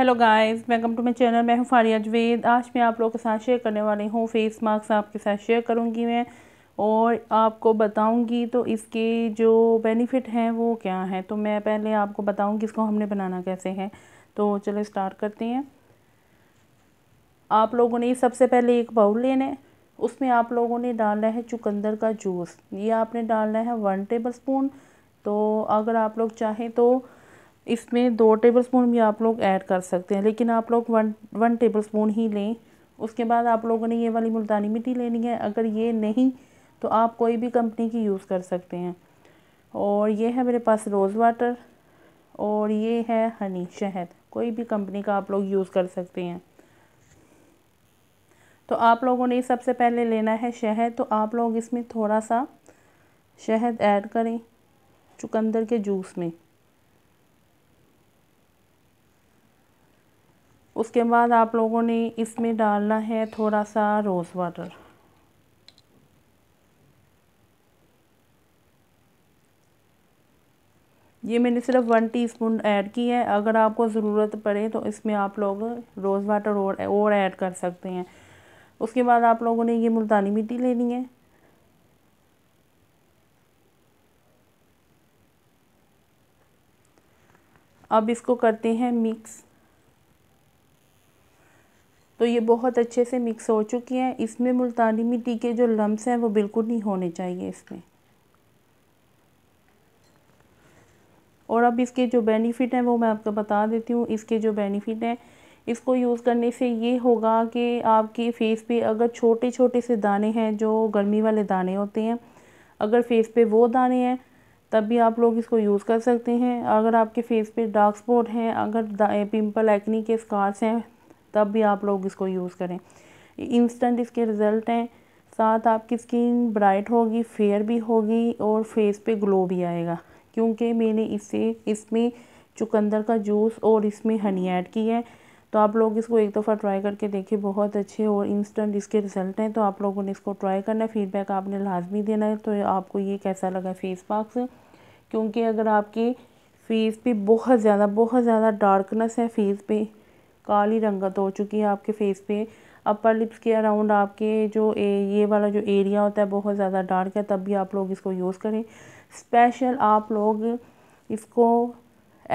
hello guys welcome to my channel मैं हूं फारिया जवेद आज मैं आप लोगों के साथ शेयर करने वाली हूं फेस मास्क आपके साथ शेयर करूंगी मैं और आपको बताऊंगी तो इसके जो बेनिफिट हैं वो क्या हैं तो मैं पहले आपको बताऊंगी इसको हमने बनाना कैसे है तो चलो स्टार्ट करते हैं आप लोगों ने सबसे पहले एक बाउल लेना है उसमें आप लोगों ने डालना है चुकंदर का जूस ये आपने डालना है वन टेबल स्पून तो अगर आप लोग चाहें तो इसमें दो टेबल स्पून भी आप लोग ऐड कर सकते हैं लेकिन आप लोग वन वन टेबल स्पून ही लें उसके बाद आप लोगों ने ये वाली मुल्तानी मिट्टी लेनी है अगर ये नहीं तो आप कोई भी कंपनी की यूज़ कर सकते हैं और ये है मेरे पास रोज़ वाटर और ये है हनी शहद कोई भी कंपनी का आप लोग यूज़ कर सकते हैं तो आप लोगों ने सबसे पहले लेना है शहद तो आप लोग इसमें थोड़ा सा शहद ऐड करें चुकंदर के जूस में उसके बाद आप लोगों ने इसमें डालना है थोड़ा सा रोज़ वाटर ये मैंने सिर्फ वन टीस्पून ऐड की है अगर आपको ज़रूरत पड़े तो इसमें आप लोग रोज़ वाटर और और ऐड कर सकते हैं उसके बाद आप लोगों ने ये मुल्तानी मिट्टी लेनी है अब इसको करते हैं मिक्स तो ये बहुत अच्छे से मिक्स हो चुकी हैं इसमें मुल्तानी मिट्टी के जो लम्स हैं वो बिल्कुल नहीं होने चाहिए इसमें और अब इसके जो बेनिफिट हैं वो मैं आपको बता देती हूँ इसके जो बेनिफिट हैं इसको यूज़ करने से ये होगा कि आपके फेस पे अगर छोटे छोटे से दाने हैं जो गर्मी वाले दाने होते हैं अगर फेस पे वो दाने हैं तब भी आप लोग इसको यूज़ कर सकते हैं अगर आपके फेस पे डार्क स्पॉट हैं अगर पिंपल एक्नी के स्कार्स हैं तब भी आप लोग इसको यूज़ करें इंस्टेंट इसके रिज़ल्ट हैं साथ आपकी स्किन ब्राइट होगी फेयर भी होगी और फेस पे ग्लो भी आएगा क्योंकि मैंने इसे इसमें चुकंदर का जूस और इसमें हनी ऐड की है तो आप लोग इसको एक दफ़ा ट्राई करके देखिए बहुत अच्छे और इंस्टेंट इसके रिज़ल्ट हैं तो आप लोगों ने इसको ट्राई करना है फीडबैक आपने लाजमी देना है तो आपको ये कैसा लगा फेस पाक्स क्योंकि अगर आपके फेस पे बहुत ज़्यादा बहुत ज़्यादा डार्कनेस है फेस पे काली रंगत हो चुकी है आपके फेस पे अपर लिप्स के अराउंड आपके जो ए, ये वाला जो एरिया होता है बहुत ज़्यादा डार्क है तब भी आप लोग इसको यूज़ करें स्पेशल आप लोग इसको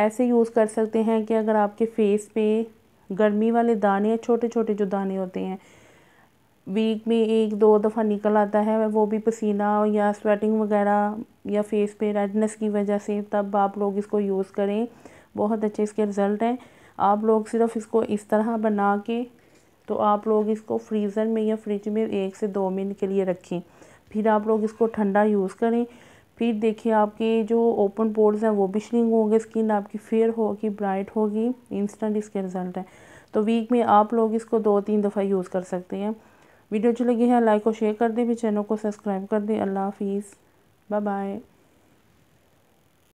ऐसे यूज़ कर सकते हैं कि अगर आपके फेस पे गर्मी वाले दाने या छोटे छोटे जो दाने होते हैं वीक में एक दो दफ़ा निकल आता है वो भी पसीना या स्वेटिंग वगैरह या फेस पे रेडनेस की वजह से तब आप लोग इसको यूज़ करें बहुत अच्छे इसके रिज़ल्ट हैं आप लोग सिर्फ इसको इस तरह बना के तो आप लोग इसको फ्रीज़र में या फ्रिज में एक से दो मिनट के लिए रखें फिर आप लोग इसको ठंडा यूज़ करें फिर देखिए आपके जो ओपन पोर्स हैं वो भी श्रिंग होंगे स्किन आपकी फेयर होगी ब्राइट होगी इंस्टेंट इसके रिज़ल्ट है तो वीक में आप लोग इसको दो तीन दफ़ा यूज़ कर सकते हैं वीडियो अच्छी लगी है लाइक और शेयर कर दें फिर चैनल को सब्सक्राइब कर दें अल्लाह हाफिज़ बाय बाय